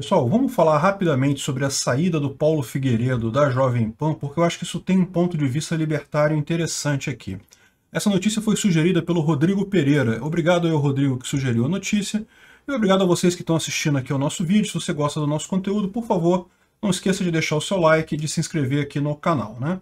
Pessoal, vamos falar rapidamente sobre a saída do Paulo Figueiredo da Jovem Pan, porque eu acho que isso tem um ponto de vista libertário interessante aqui. Essa notícia foi sugerida pelo Rodrigo Pereira. Obrigado ao Rodrigo que sugeriu a notícia. E obrigado a vocês que estão assistindo aqui ao nosso vídeo. Se você gosta do nosso conteúdo, por favor, não esqueça de deixar o seu like e de se inscrever aqui no canal. Né?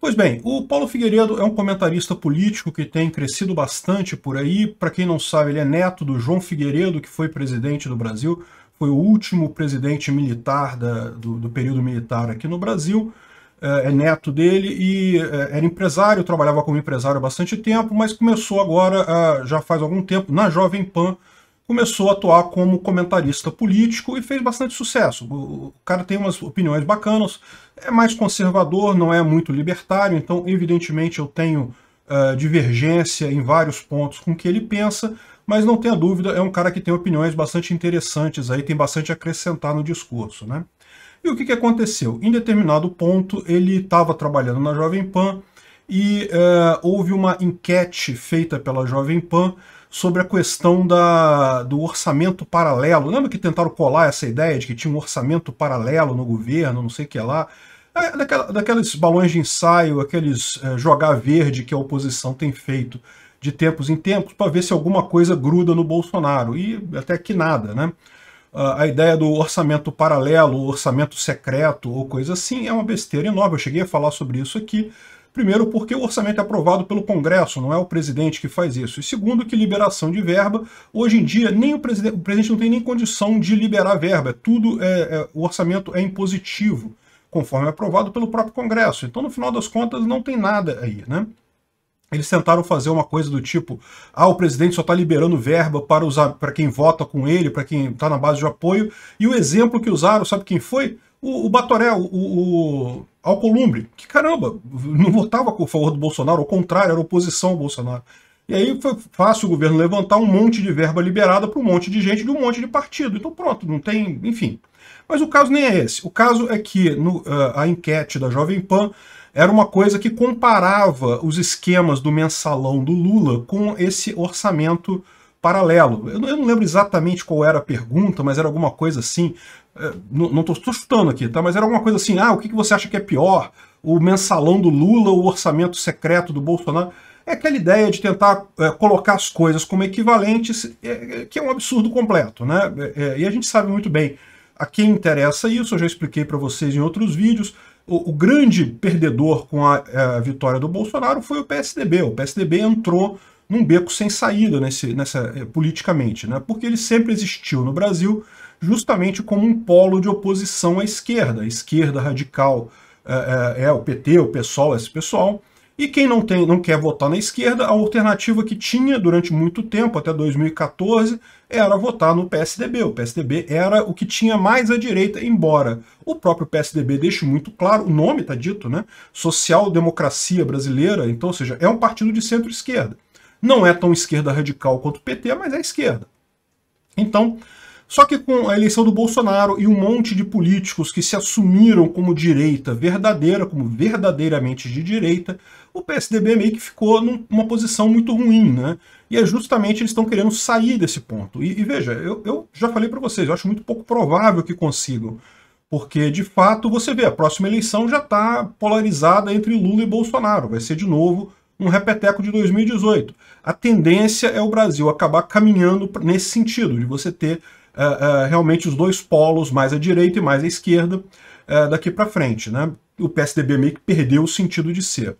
Pois bem, o Paulo Figueiredo é um comentarista político que tem crescido bastante por aí. Para quem não sabe, ele é neto do João Figueiredo, que foi presidente do Brasil foi o último presidente militar da, do, do, período militar aqui no Brasil, é, é neto dele e é, era empresário, trabalhava como empresário há bastante tempo, mas começou agora, já faz algum tempo, na Jovem Pan, começou a atuar como comentarista político e fez bastante sucesso. O cara tem umas opiniões bacanas, é mais conservador, não é muito libertário, então evidentemente eu tenho é, divergência em vários pontos com o que ele pensa, mas não tenha dúvida, é um cara que tem opiniões bastante interessantes aí, tem bastante a acrescentar no discurso, né? E o que, que aconteceu? Em determinado ponto, ele estava trabalhando na Jovem Pan e é, houve uma enquete feita pela Jovem Pan sobre a questão da, do orçamento paralelo. Lembra que tentaram colar essa ideia de que tinha um orçamento paralelo no governo, não sei o que lá? É, daquela, daqueles balões de ensaio, aqueles é, jogar verde que a oposição tem feito de tempos em tempos para ver se alguma coisa gruda no Bolsonaro. E até que nada, né? Ah, a ideia do orçamento paralelo, orçamento secreto ou coisa assim é uma besteira enorme. Eu cheguei a falar sobre isso aqui. Primeiro, porque o orçamento é aprovado pelo Congresso, não é o presidente que faz isso. E segundo, que liberação de verba, hoje em dia, nem o, presidente, o presidente não tem nem condição de liberar verba. É tudo é, é, o orçamento é impositivo, conforme é aprovado pelo próprio Congresso. Então, no final das contas, não tem nada aí, né? Eles tentaram fazer uma coisa do tipo: ah, o presidente só está liberando verba para usar para quem vota com ele, para quem está na base de apoio. E o exemplo que usaram, sabe quem foi? O, o Batoré, o, o Alcolumbre, que caramba, não votava a favor do Bolsonaro, ao contrário, era oposição ao Bolsonaro. E aí foi fácil o governo levantar um monte de verba liberada para um monte de gente de um monte de partido. Então pronto, não tem, enfim. Mas o caso nem é esse. O caso é que no, uh, a enquete da Jovem Pan era uma coisa que comparava os esquemas do mensalão do Lula com esse orçamento paralelo. Eu não, eu não lembro exatamente qual era a pergunta, mas era alguma coisa assim. Uh, não estou chutando aqui, tá? Mas era alguma coisa assim. Ah, o que, que você acha que é pior? O mensalão do Lula ou o orçamento secreto do Bolsonaro? é aquela ideia de tentar é, colocar as coisas como equivalentes, é, que é um absurdo completo, né? É, e a gente sabe muito bem a quem interessa isso, eu já expliquei para vocês em outros vídeos. O, o grande perdedor com a, é, a, vitória do Bolsonaro foi o PSDB. O PSDB entrou num beco sem saída nesse, nessa, é, politicamente, né? porque ele sempre existiu no Brasil justamente como um polo de oposição à esquerda, a esquerda radical, é, é, é, o PT, o PSOL, esse pessoal, e quem não, tem, não quer votar na esquerda, a alternativa que tinha durante muito tempo, até 2014, era votar no PSDB. O PSDB era o que tinha mais à direita, embora o próprio PSDB deixe muito claro, o nome está dito, né? Social Democracia Brasileira, então, ou seja, é um partido de centro-esquerda. Não é tão esquerda radical quanto o PT, mas é esquerda. Então, só que com a eleição do Bolsonaro e um monte de políticos que se assumiram como direita verdadeira, como verdadeiramente de direita, o PSDB meio que ficou numa posição muito ruim, né? E é justamente eles estão querendo sair desse ponto. E, e veja, eu, eu, já falei para vocês, eu acho muito pouco provável que consigam. Porque, de fato, você vê, a próxima eleição já está polarizada entre Lula e Bolsonaro. Vai ser, de novo, um repeteco de 2018. A tendência é o Brasil acabar caminhando nesse sentido, de você ter é, é, realmente os dois polos, mais à direita e mais à esquerda, é, daqui para frente. Né? O PSDB meio que perdeu o sentido de ser.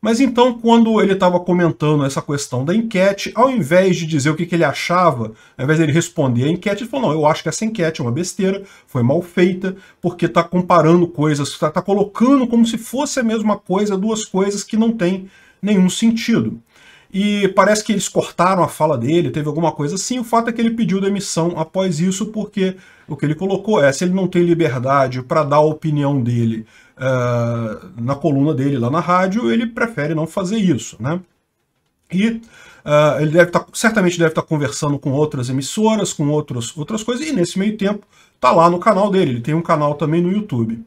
Mas então, quando ele estava comentando essa questão da enquete, ao invés de dizer o que, que ele achava, ao invés dele responder a enquete, ele falou: não, eu acho que essa enquete é uma besteira, foi mal feita, porque está comparando coisas, está tá colocando como se fosse a mesma coisa, duas coisas que não têm nenhum sentido e parece que eles cortaram a fala dele, teve alguma coisa assim. O fato é que ele pediu demissão após isso, porque o que ele colocou é: se ele não tem liberdade para dar a opinião dele uh, na coluna dele lá na rádio, ele prefere não fazer isso, né? E Uh, ele deve tá, certamente deve estar tá conversando com outras emissoras, com outros, outras coisas, e nesse meio tempo tá lá no canal dele, ele tem um canal também no YouTube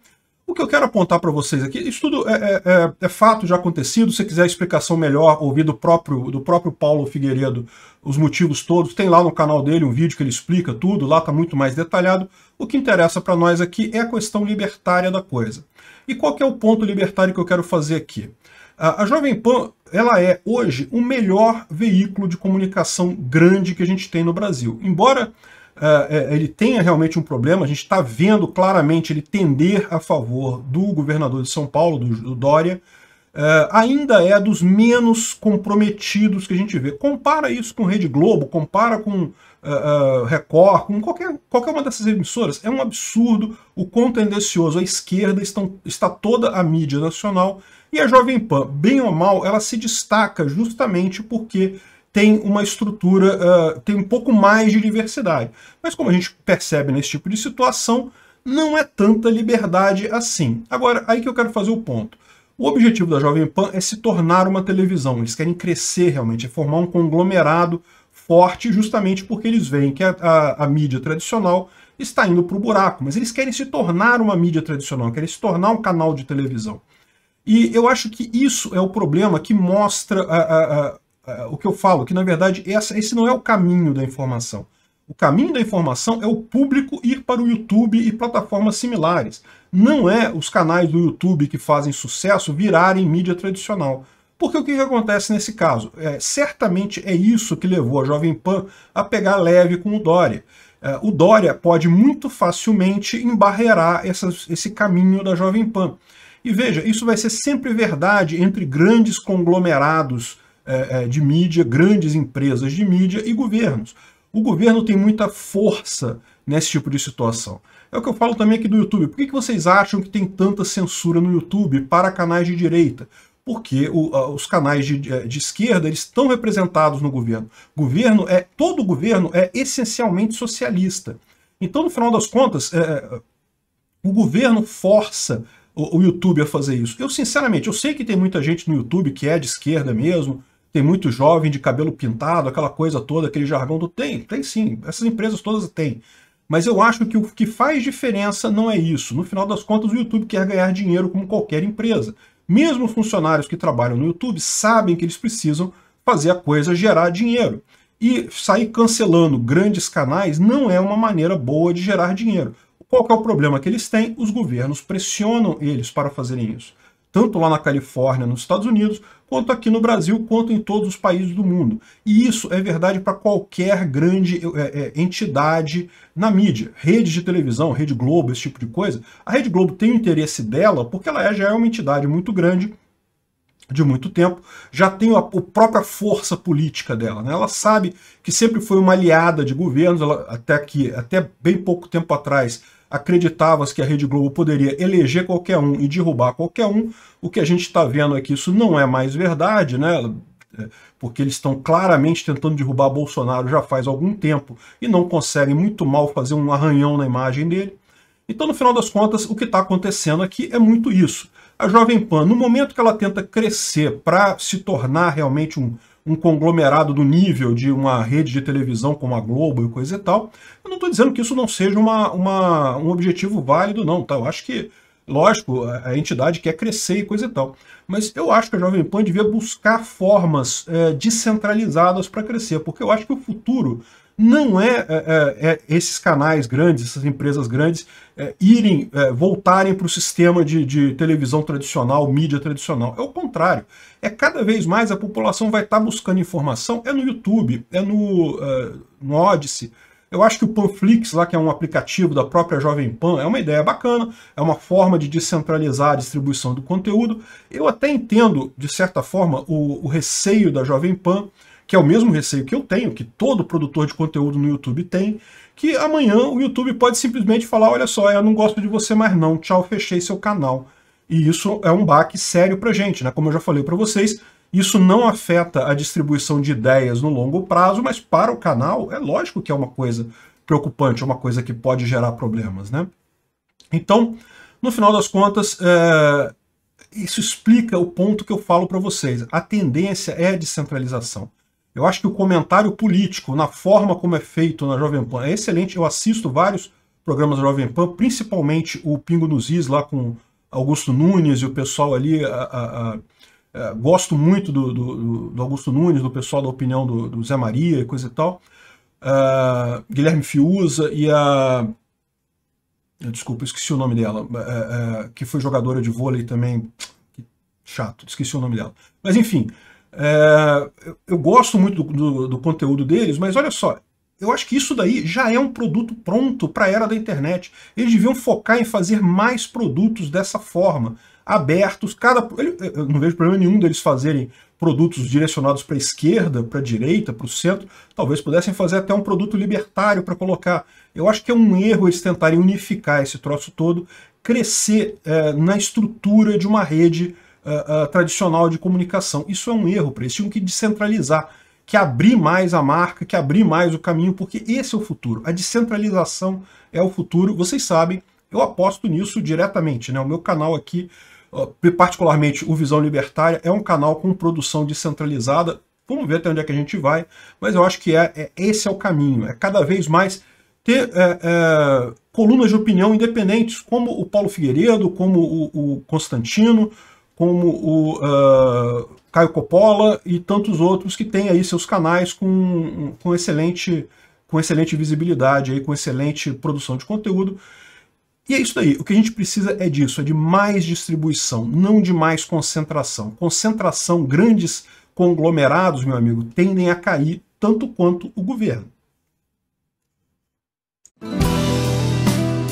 que eu quero apontar para vocês aqui, isso tudo é, é, é, é fato já acontecido. Se quiser explicação melhor, ouvir do próprio, do próprio Paulo Figueiredo os motivos todos, tem lá no canal dele um vídeo que ele explica tudo, lá está muito mais detalhado. O que interessa para nós aqui é a questão libertária da coisa. E qual é o ponto libertário que eu quero fazer aqui? A Jovem Pan ela é hoje o melhor veículo de comunicação grande que a gente tem no Brasil. Embora é, é, ele tenha realmente um problema. A gente está vendo claramente ele tender a favor do governador de São Paulo, do, do Dória. É, ainda é dos menos comprometidos que a gente vê. Compara isso com Rede Globo, compara com uh, uh, Record, com qualquer, qualquer uma dessas emissoras. É um absurdo o quão tendencioso a esquerda estão, está toda a mídia nacional. E a Jovem Pan, bem ou mal, ela se destaca justamente porque tem uma estrutura, uh, tem um pouco mais de diversidade. Mas como a gente percebe nesse tipo de situação, não é tanta liberdade assim. Agora, aí que eu quero fazer o ponto. O objetivo da Jovem Pan é se tornar uma televisão. Eles querem crescer realmente, é formar um conglomerado forte, justamente porque eles veem que a, a, a mídia tradicional está indo para o buraco. Mas eles querem se tornar uma mídia tradicional, querem se tornar um canal de televisão. E eu acho que isso é o problema que mostra a, a é, o que eu falo, que na verdade esse não é o caminho da informação. O caminho da informação é o público ir para o YouTube e plataformas similares. Não é os canais do YouTube que fazem sucesso virarem mídia tradicional. Porque o que, acontece nesse caso? É, certamente é isso que levou a Jovem Pan a pegar leve com o Dória. É, o Dória pode muito facilmente embarrear esse caminho da Jovem Pan. E veja, isso vai ser sempre verdade entre grandes conglomerados é, é, de mídia, grandes empresas de mídia e governos. O governo tem muita força nesse tipo de situação. É o que eu falo também aqui do YouTube. Por que, que vocês acham que tem tanta censura no YouTube para canais de direita? Porque o, os canais de, é, de, esquerda eles estão representados no governo. Governo é todo governo é essencialmente socialista. Então, no final das contas, é, o governo força o, YouTube a fazer isso. Eu, sinceramente, eu sei que tem muita gente no YouTube que é de esquerda mesmo, tem muito jovem de cabelo pintado, aquela coisa toda, aquele jargão do tem, tem sim, essas empresas todas têm. Mas eu acho que o que faz diferença não é isso. No final das contas, o YouTube quer ganhar dinheiro como qualquer empresa. Mesmo funcionários que trabalham no YouTube sabem que eles precisam fazer a coisa gerar dinheiro. E sair cancelando grandes canais não é uma maneira boa de gerar dinheiro. Qual é o problema que eles têm? Os governos pressionam eles para fazerem isso tanto lá na Califórnia, nos Estados Unidos, quanto aqui no Brasil, quanto em todos os países do mundo. E isso é verdade para qualquer grande é, é, entidade na mídia. Rede de televisão, Rede Globo, esse tipo de coisa. A Rede Globo tem o interesse dela porque ela é, já é uma entidade muito grande, de muito tempo, já tem a, a própria força política dela. Né? Ela sabe que sempre foi uma aliada de governos, ela, até, que, até bem pouco tempo atrás acreditavas que a Rede Globo poderia eleger qualquer um e derrubar qualquer um. O que a gente está vendo é que isso não é mais verdade, né? É, porque eles estão claramente tentando derrubar Bolsonaro já faz algum tempo e não conseguem muito mal fazer um arranhão na imagem dele. Então, no final das contas, o que está acontecendo aqui é muito isso. A Jovem Pan, no momento que ela tenta crescer para se tornar realmente um, um conglomerado do nível de uma rede de televisão como a Globo e coisa e tal. Eu não estou dizendo que isso não seja uma, uma, um objetivo válido, não. Tá? Eu acho que, lógico, a entidade quer crescer e coisa e tal. Mas eu acho que a Jovem Pan devia buscar formas é, descentralizadas para crescer, porque eu acho que o futuro não é, é, é, é esses canais grandes, essas empresas grandes, é, irem, é, voltarem para o sistema de, de, televisão tradicional, mídia tradicional. É o contrário. É cada vez mais a população vai estar tá buscando informação, é no YouTube, é no, no Odyssey, eu acho que o Panflix, lá que é um aplicativo da própria Jovem Pan, é uma ideia bacana, é uma forma de descentralizar a distribuição do conteúdo. Eu até entendo, de certa forma, o, o receio da Jovem Pan que é o mesmo receio que eu tenho, que todo produtor de conteúdo no YouTube tem, que amanhã o YouTube pode simplesmente falar, olha só, eu não gosto de você mais não, tchau, fechei seu canal. E isso é um baque sério pra gente, né? Como eu já falei para vocês, isso não afeta a distribuição de ideias no longo prazo, mas para o canal é lógico que é uma coisa preocupante, é uma coisa que pode gerar problemas, né? Então, no final das contas, é... isso explica o ponto que eu falo para vocês. A tendência é a descentralização. Eu acho que o comentário político, na forma como é feito na Jovem Pan, é excelente. Eu assisto vários programas da Jovem Pan, principalmente o Pingo nos Is, lá com Augusto Nunes e o pessoal ali. A, a, a, é, gosto muito do, do, do, Augusto Nunes, do pessoal da opinião do, do Zé Maria e coisa e tal. Uh, Guilherme Fiuza e a. É, desculpa, esqueci o nome dela, que foi jogadora de vôlei também. Que chato, esqueci o nome dela. Mas enfim, é, eu gosto muito do, do, do, conteúdo deles, mas olha só, eu acho que isso daí já é um produto pronto para a era da internet. Eles deviam focar em fazer mais produtos dessa forma, abertos. Cada, eu não vejo problema nenhum deles fazerem produtos direcionados para a esquerda, para a direita, para o centro. Talvez pudessem fazer até um produto libertário para colocar. Eu acho que é um erro eles tentarem unificar esse troço todo, crescer é, na estrutura de uma rede uh, tradicional de comunicação. Isso é um erro para eles. Tinham que descentralizar, que abrir mais a marca, que abrir mais o caminho, porque esse é o futuro. A descentralização é o futuro. Vocês sabem, eu aposto nisso diretamente. Né? O meu canal aqui, uh, particularmente o Visão Libertária, é um canal com produção descentralizada. Vamos ver até onde é que a gente vai, mas eu acho que é, é esse é o caminho. É cada vez mais ter é, é, colunas de opinião independentes, como o Paulo Figueiredo, como o, o Constantino, como o uh, Caio Coppola e tantos outros que têm aí seus canais com, com, excelente, com excelente visibilidade, aí, com excelente produção de conteúdo. E é isso daí. O que a gente precisa é disso, é de mais distribuição, não de mais concentração. Concentração, grandes conglomerados, meu amigo, tendem a cair tanto quanto o governo.